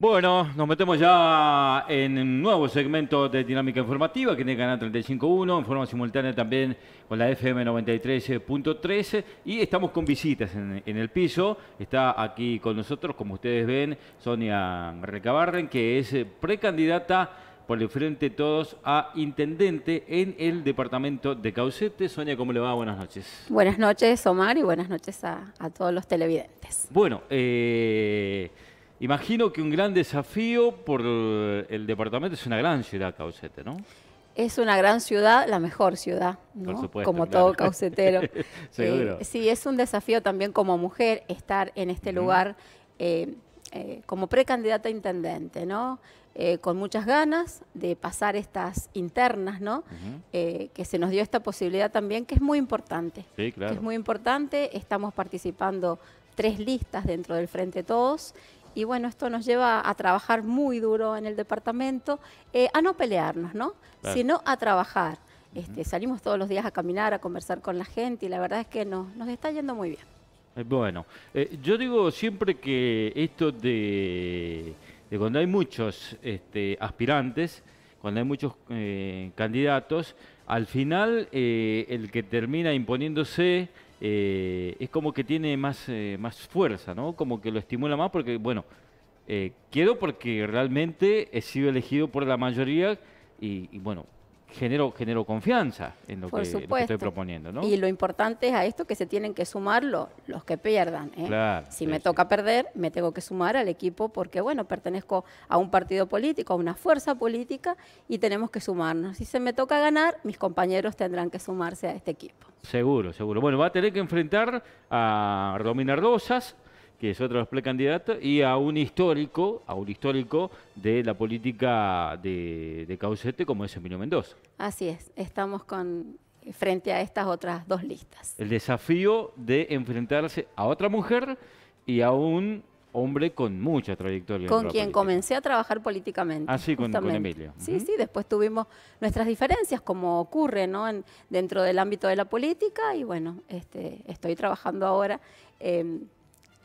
Bueno, nos metemos ya en un nuevo segmento de Dinámica Informativa que tiene Canal 35.1, en forma simultánea también con la FM 93.13. y estamos con visitas en, el piso. Está aquí con nosotros, como ustedes ven, Sonia Recabarren, que es precandidata por el Frente Todos a Intendente en el Departamento de Caucete. Sonia, ¿cómo le va? Buenas noches. Buenas noches, Omar, y buenas noches a, a todos los televidentes. Bueno, eh... Imagino que un gran desafío por el departamento es una gran ciudad, Caucete, ¿no? Es una gran ciudad, la mejor ciudad, ¿no? como todo caucetero. Seguro. Eh, sí, es un desafío también como mujer estar en este lugar eh, eh, como precandidata a intendente, ¿no? con muchas ganas de pasar estas internas, ¿no? que se nos dio esta posibilidad también, que es muy importante. Sí, claro. es muy importante. Estamos participando tres listas dentro del Frente Todos y bueno, esto nos lleva a trabajar muy duro en el departamento, eh, a no pelearnos, ¿no? Sino a trabajar. Este, salimos todos los días a caminar, a conversar con la gente y la verdad es que nos, nos está yendo muy bien. Eh, bueno, eh, yo digo siempre que esto de, cuando hay muchos este, aspirantes, cuando hay muchos candidatos, al final el que termina imponiéndose eh, es como que tiene más, eh, más fuerza, ¿no? Como que lo estimula más porque, bueno, eh, porque realmente he sido elegido por la mayoría y bueno, genero, genero confianza en lo, que, estoy proponiendo. Y lo importante es a esto que se tienen que sumar los que pierdan. ¿eh? si me toca perder, me tengo que sumar al equipo porque, bueno, pertenezco a un partido político, a una fuerza política y tenemos que sumarnos. Si se me toca ganar, mis compañeros tendrán que sumarse a este equipo. Seguro, seguro. Bueno, va a tener que enfrentar a Romina Rosas que es otro de los precandidatos, y a un histórico, a un histórico de la política de, Caucete como es Emilio Mendoza. Así es, estamos con frente a estas otras dos listas. El desafío de enfrentarse a otra mujer y a un hombre con mucha trayectoria. Con quien comencé a trabajar políticamente. Ah, sí, con Emilio. Sí, sí, después tuvimos nuestras diferencias, como ocurre ¿no? dentro del ámbito de la política, y bueno, este, estoy trabajando ahora. Em,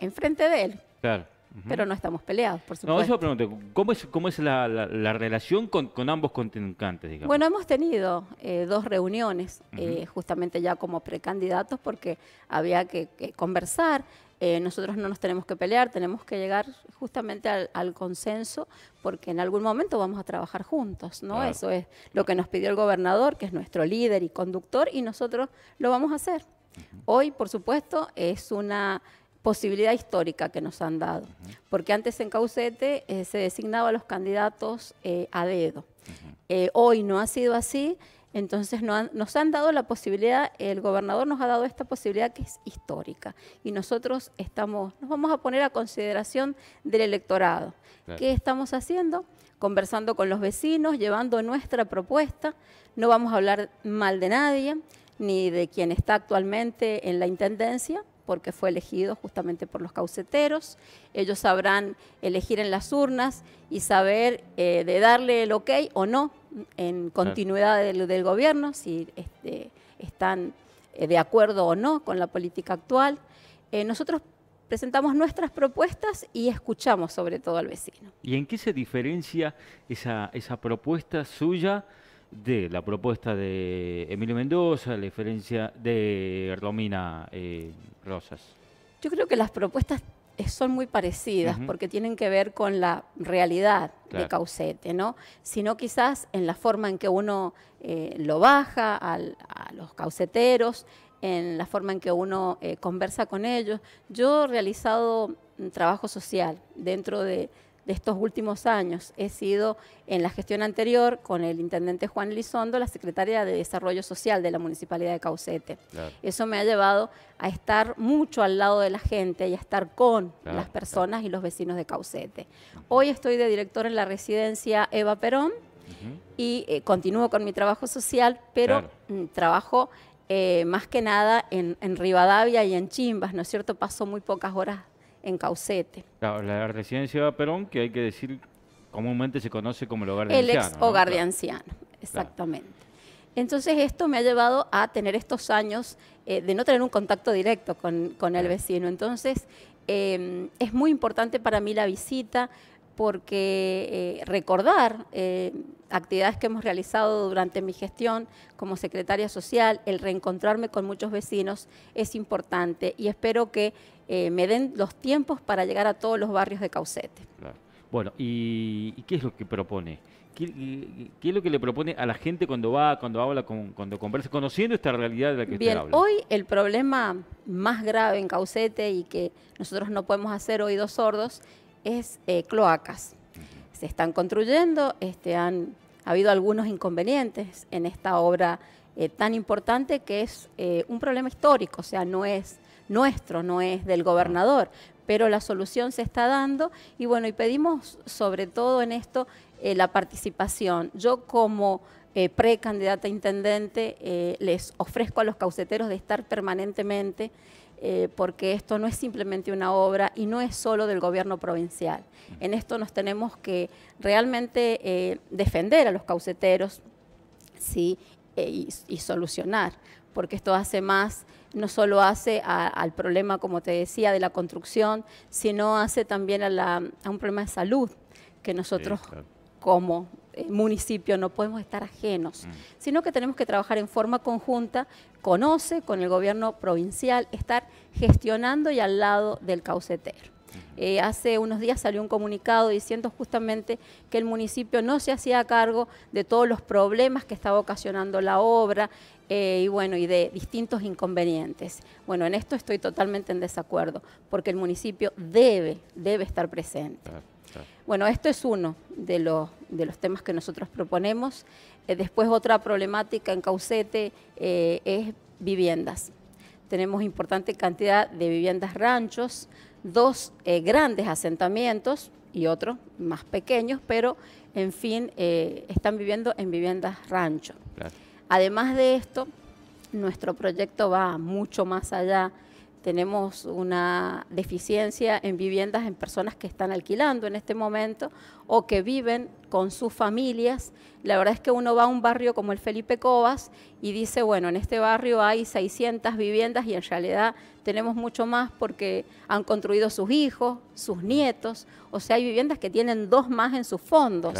enfrente de él. Claro. Pero no estamos peleados, por supuesto. No, eso pregunto, ¿cómo es, cómo es la, relación con, ambos contingentes? Bueno, hemos tenido eh, dos reuniones, eh, justamente ya como precandidatos, porque había que, conversar. Eh, nosotros no nos tenemos que pelear, tenemos que llegar justamente al, consenso, porque en algún momento vamos a trabajar juntos, ¿no? Eso es lo que nos pidió el gobernador, que es nuestro líder y conductor, y nosotros lo vamos a hacer. Hoy, por supuesto, es una posibilidad histórica que nos han dado. Porque antes en Caucete eh, se designaba a los candidatos eh, a dedo. Eh, hoy no ha sido así, entonces nos han dado la posibilidad, el gobernador nos ha dado esta posibilidad que es histórica. Y nosotros estamos, nos vamos a poner a consideración del electorado. ¿Qué estamos haciendo? Conversando con los vecinos, llevando nuestra propuesta. No vamos a hablar mal de nadie, ni de quien está actualmente en la intendencia porque fue elegido justamente por los cauceteros. Ellos sabrán elegir en las urnas y saber eh, de darle el ok o no en continuidad del, gobierno, si este, están eh, de acuerdo o no con la política actual. Eh, nosotros presentamos nuestras propuestas y escuchamos sobre todo al vecino. ¿Y en qué se diferencia esa, propuesta suya de la propuesta de Emilio Mendoza, la diferencia de Romina Rosas? Yo creo que las propuestas son muy parecidas porque tienen que ver con la realidad de Caucete, ¿no? Sino quizás en la forma en que uno eh, lo baja a los cauceteros, en la forma en que uno eh, conversa con ellos. Yo he realizado trabajo social dentro de, de estos últimos años. He sido en la gestión anterior con el intendente Juan Lizondo, la secretaria de Desarrollo Social de la Municipalidad de Caucete. Eso me ha llevado a estar mucho al lado de la gente y a estar con las personas y los vecinos de Caucete. Hoy estoy de director en la residencia Eva Perón y eh, continúo con mi trabajo social, pero mm, trabajo eh, más que nada en, en, Rivadavia y en Chimbas, ¿no es cierto? Paso muy pocas horas en Caucete. Claro, la residencia de Perón, que hay que decir, comúnmente se conoce como el hogar de El ex hogar de ancianos, exactamente. Entonces esto me ha llevado a tener estos años eh, de no tener un contacto directo con, el vecino. Entonces eh, es muy importante para mí la visita, porque eh, recordar eh, actividades que hemos realizado durante mi gestión como secretaria social, el reencontrarme con muchos vecinos es importante y espero que eh, me den los tiempos para llegar a todos los barrios de Caucete. Bueno, ¿y, qué es lo que propone? ¿Qué, es lo que le propone a la gente cuando va, cuando habla, cuando conversa, conociendo esta realidad de la que usted habla? Hoy el problema más grave en Caucete y que nosotros no podemos hacer oídos sordos es eh, cloacas. Se están construyendo, este, han ha habido algunos inconvenientes en esta obra eh, tan importante que es eh, un problema histórico, o sea, no es nuestro, no es del gobernador, pero la solución se está dando y bueno, y pedimos sobre todo en esto la participación. Yo como precandidata a intendente les ofrezco a los cauceteros de estar permanentemente eh, porque esto no es simplemente una obra y no es solo del gobierno provincial. En esto nos tenemos que realmente eh, defender a los cauceteros ¿sí? Eh, y, solucionar, porque esto hace más no solo hace al problema, como te decía, de la construcción, sino hace también a, un problema de salud que nosotros como eh, municipio, no podemos estar ajenos, mm. sino que tenemos que trabajar en forma conjunta, conoce con el gobierno provincial, estar gestionando y al lado del caucetero. Eh, hace unos días salió un comunicado diciendo justamente que el municipio no se hacía cargo de todos los problemas que estaba ocasionando la obra eh, y bueno, y de distintos inconvenientes. Bueno, en esto estoy totalmente en desacuerdo, porque el municipio debe, debe estar presente. Bueno, esto es uno de los, temas que nosotros proponemos. Eh, después otra problemática en Caucete eh, es viviendas. Tenemos importante cantidad de viviendas ranchos, dos eh, grandes asentamientos y otros más pequeños, pero en fin, están viviendo en viviendas rancho. Además de esto, nuestro proyecto va mucho más allá tenemos una deficiencia en viviendas en personas que están alquilando en este momento o que viven con sus familias. La verdad es que uno va a un barrio como el Felipe Cobas y dice, bueno, en este barrio hay 600 viviendas y en realidad tenemos mucho más porque han construido sus hijos, sus nietos, o sea, hay viviendas que tienen dos más en sus fondos.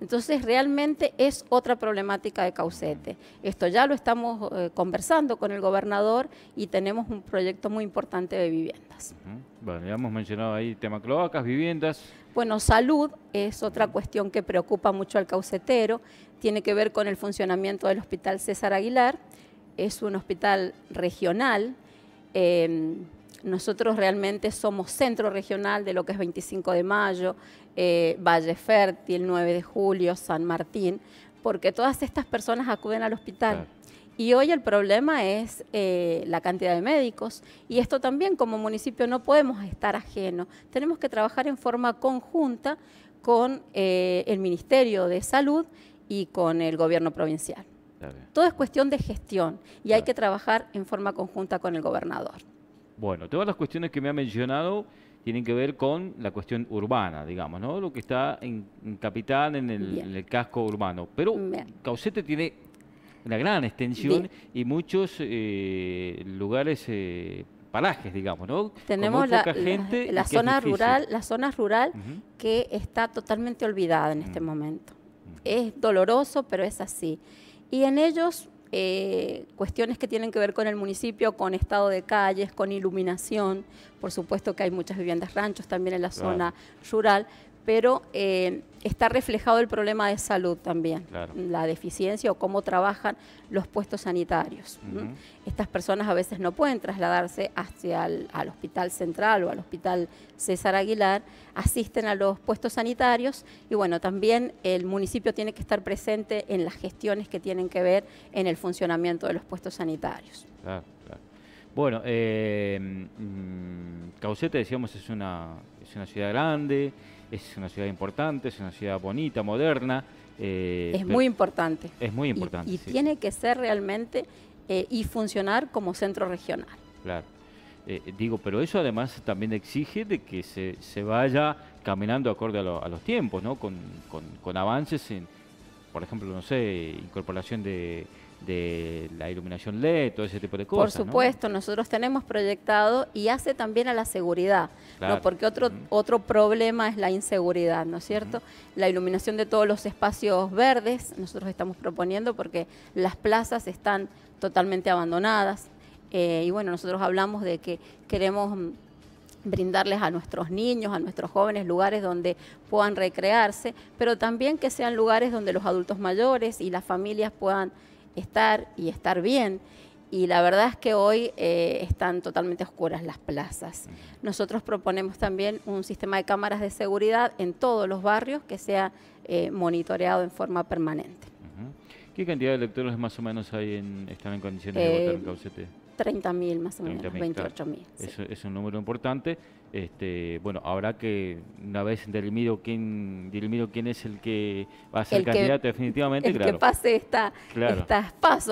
Entonces, realmente es otra problemática de Caucete. Esto ya lo estamos eh, conversando con el gobernador y tenemos un proyecto muy importante de viviendas. Bueno, ya hemos mencionado ahí tema cloacas, viviendas. Bueno, salud es otra cuestión que preocupa mucho al caucetero. Tiene que ver con el funcionamiento del Hospital César Aguilar. Es un hospital regional. Em, nosotros realmente somos centro regional de lo que es 25 de mayo, eh, Valle Fértil, 9 de julio, San Martín, porque todas estas personas acuden al hospital. Y hoy el problema es eh, la cantidad de médicos y esto también como municipio no podemos estar ajeno. Tenemos que trabajar en forma conjunta con eh, el Ministerio de Salud y con el gobierno provincial. Todo es cuestión de gestión y hay que trabajar en forma conjunta con el gobernador. Bueno, todas las cuestiones que me ha mencionado tienen que ver con la cuestión urbana, digamos, ¿no? Lo que está en, Capital, en el, casco urbano. Pero Causete tiene una gran extensión y muchos eh, lugares, eh, parajes, digamos, ¿no? Tenemos la, gente la, zona rural, la zona rural que está totalmente olvidada en este mm. momento. Mm. Es doloroso, pero es así. Y en ellos eh, cuestiones que tienen que ver con el municipio, con estado de calles, con iluminación. Por supuesto que hay muchas viviendas ranchos también en la zona rural, pero eh, está reflejado el problema de salud también, la deficiencia o cómo trabajan los puestos sanitarios. Estas personas a veces no pueden trasladarse hacia al hospital central o al hospital César Aguilar, asisten a los puestos sanitarios y bueno, también el municipio tiene que estar presente en las gestiones que tienen que ver en el funcionamiento de los puestos sanitarios. Claro, claro. Bueno, eh, mm, Caucete decíamos es es una ciudad grande, es una ciudad importante, es una ciudad bonita, moderna. Eh, es muy importante. Es muy importante. Y, tiene que ser realmente eh, y funcionar como centro regional. Claro. Eh, digo, pero eso además también exige de que se, se vaya caminando acorde a, a los tiempos, ¿no? con avances en, por ejemplo, no sé, incorporación de de la iluminación LED, todo ese tipo de cosas. Por supuesto, nosotros tenemos proyectado y hace también a la seguridad, porque otro, otro problema es la inseguridad, ¿no es cierto? La iluminación de todos los espacios verdes, nosotros estamos proponiendo porque las plazas están totalmente abandonadas eh, y bueno, nosotros hablamos de que queremos brindarles a nuestros niños, a nuestros jóvenes lugares donde puedan recrearse, pero también que sean lugares donde los adultos mayores y las familias puedan estar y estar bien. Y la verdad es que hoy eh, están totalmente oscuras las plazas. Nosotros proponemos también un sistema de cámaras de seguridad en todos los barrios que sea eh, monitoreado en forma permanente. ¿Qué cantidad de electores más o menos hay en, están en condiciones de votar en eh, Caucete? 30.000 más o menos, 28.000. mil es un número importante este, bueno, habrá que, una vez dirimido quién, quién es el que va a ser candidato definitivamente, que pase esta, claro.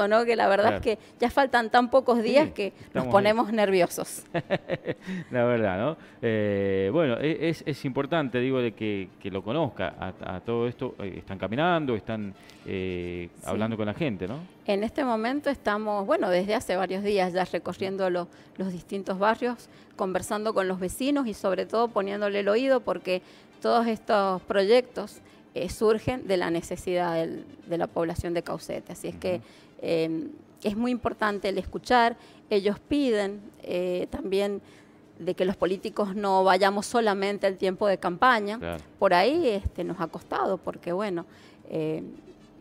¿no? Que la verdad es que ya faltan tan pocos días que nos ponemos nerviosos. la verdad, ¿no? Eh, bueno, e, es, importante, digo, de que, lo conozca a, todo esto. Eh, están caminando, están eh, hablando con la gente, ¿no? En este momento estamos, bueno, desde hace varios días ya recorriendo los distintos barrios, conversando con los vecinos y sobre todo poniéndole el oído porque todos estos proyectos eh, surgen de la necesidad de la población de Caucete. Así es que em, es muy importante el escuchar. Ellos piden eh, también de que los políticos no vayamos solamente al tiempo de campaña. Por ahí este, nos ha costado porque, bueno, eh,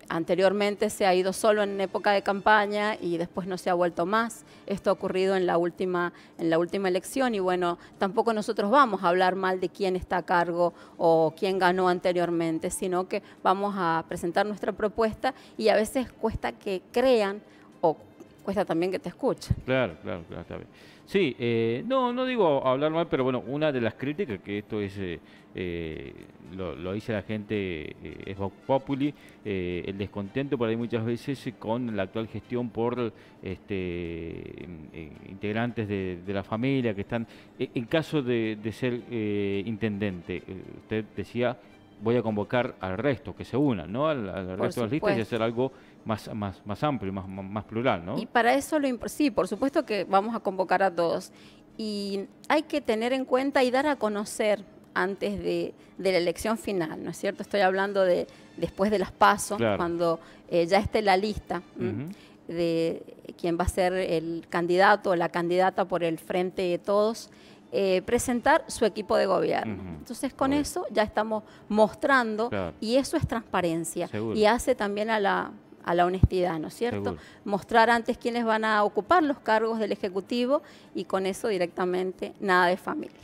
Anteriormente se ha ido solo en época de campaña y después no se ha vuelto más. Esto ha ocurrido en la última, en la última elección y bueno, tampoco nosotros vamos a hablar mal de quién está a cargo o quién ganó anteriormente, sino que vamos a presentar nuestra propuesta y a veces cuesta que crean o cuesta también que te escuchen. Claro, claro, claro, está bien. Sí, eh, no, no digo hablar mal, pero bueno, una de las críticas que esto es... Eh, eh, lo, dice la gente, eh, es Populi, eh, el descontento por ahí muchas veces con la actual gestión por este, integrantes de, la familia que están, en caso de, ser intendente, usted decía, voy a convocar al resto, que se unan, ¿no? Al, resto de las listas y hacer algo más, más, más amplio, más, más plural, ¿no? Y para eso, lo sí, por supuesto que vamos a convocar a todos. Y hay que tener en cuenta y dar a conocer antes de, la elección final, ¿no es cierto? Estoy hablando de después de las pasos, cuando eh, ya esté la lista de quién va a ser el candidato o la candidata por el frente de todos. Eh, presentar su equipo de gobierno. Entonces, con eso ya estamos mostrando y eso es transparencia y hace también a la, a la honestidad, ¿no es cierto? Mostrar antes quiénes van a ocupar los cargos del Ejecutivo y con eso directamente nada de familia.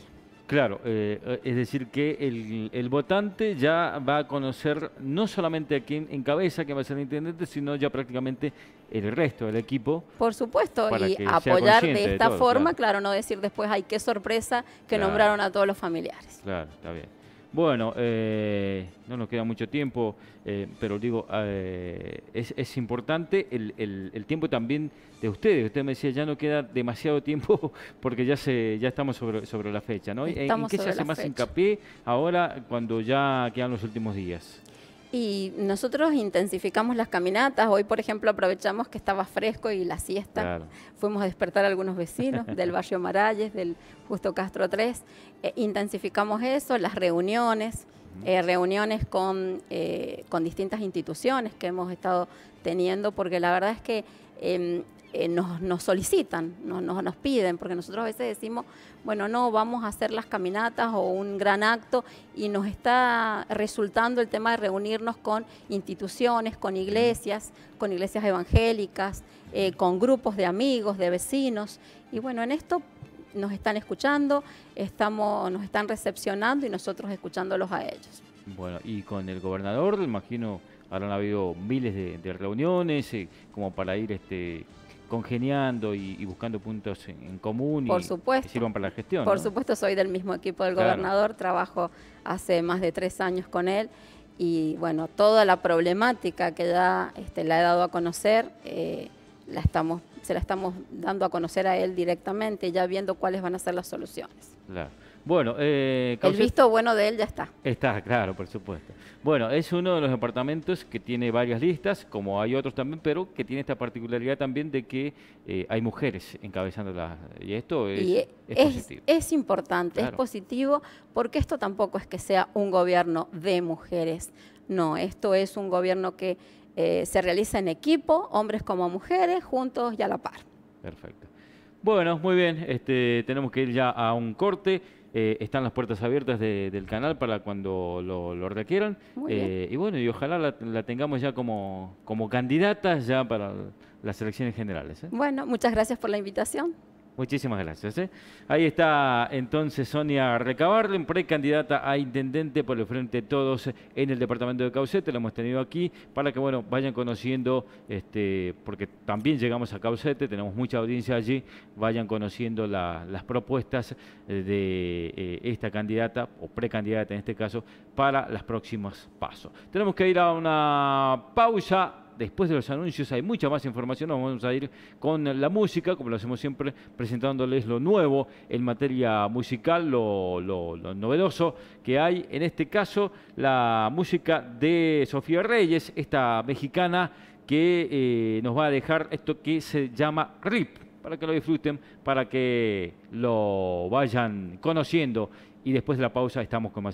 Claro, eh, eh, es decir que el, el, votante ya va a conocer no solamente a quien encabeza, que va a ser el intendente, sino ya prácticamente el resto del equipo. Por supuesto, y apoyar de esta forma, claro. no decir después, ay, qué sorpresa que nombraron a todos los familiares. Claro, está bien. Bueno, eh, no nos queda mucho tiempo, eh, pero digo, eh, es, importante el, tiempo también de ustedes. Usted me decía, ya no queda demasiado tiempo porque ya se ya estamos sobre, sobre la fecha, ¿no? ¿En qué se hace más hincapié ahora cuando ya quedan los últimos días? Y nosotros intensificamos las caminatas. Hoy, por ejemplo, aprovechamos que estaba fresco y la siesta. Fuimos a despertar a algunos vecinos del barrio Maralles, del Justo Castro 3. Eh, intensificamos eso, las reuniones, eh, reuniones con, eh, con distintas instituciones que hemos estado teniendo, porque la verdad es que em, eh, nos, solicitan, nos, nos, piden, porque nosotros a veces decimos, bueno, no, vamos a hacer las caminatas o un gran acto y nos está resultando el tema de reunirnos con instituciones, con iglesias, con iglesias evangélicas, eh, con grupos de amigos, de vecinos. Y bueno, en esto nos están escuchando, estamos, nos están recepcionando y nosotros escuchándolos a ellos. Bueno, y con el gobernador, imagino, habrán habido miles de, reuniones eh, como para ir este, congeniando y, buscando puntos en, común Por y supuesto. que sirvan para la gestión. Por supuesto, soy del mismo equipo del gobernador, trabajo hace más de tres años con él y bueno, toda la problemática que ya este, la he dado a conocer, eh, la estamos, se la estamos dando a conocer a él directamente, ya viendo cuáles van a ser las soluciones. Claro. Bueno, eh, el visto bueno de él ya está. Está, claro, por supuesto. Bueno, es uno de los departamentos que tiene varias listas, como hay otros también, pero que tiene esta particularidad también de que eh, hay mujeres encabezándolas. Y esto es, es, importante, es positivo, porque esto tampoco es que sea un gobierno de mujeres. No, esto es un gobierno que eh, se realiza en equipo, hombres como mujeres, juntos y a la par. Perfecto. Bueno, muy bien, este, tenemos que ir ya a un corte. Eh, están las puertas abiertas del canal para cuando lo, requieran. Eh, y bueno, y ojalá la, tengamos ya como, como candidata ya para las elecciones generales. ¿eh? Bueno, muchas gracias por la invitación. Muchísimas gracias. ¿eh? Ahí está entonces Sonia Recabarden, precandidata a intendente por el Frente Todos en el departamento de Caucete. Lo hemos tenido aquí para que bueno vayan conociendo, este, porque también llegamos a Caucete, tenemos mucha audiencia allí, vayan conociendo las propuestas de eh, esta candidata o precandidata en este caso para los próximos pasos. Tenemos que ir a una pausa después de los anuncios hay mucha más información. vamos a ir con la música, como lo hacemos siempre, presentándoles lo nuevo en materia musical, lo, novedoso que hay. En este caso, la música de Sofía Reyes, esta mexicana que eh, nos va a dejar esto que se llama RIP, para que lo disfruten, para que lo vayan conociendo. Y después de la pausa estamos con más.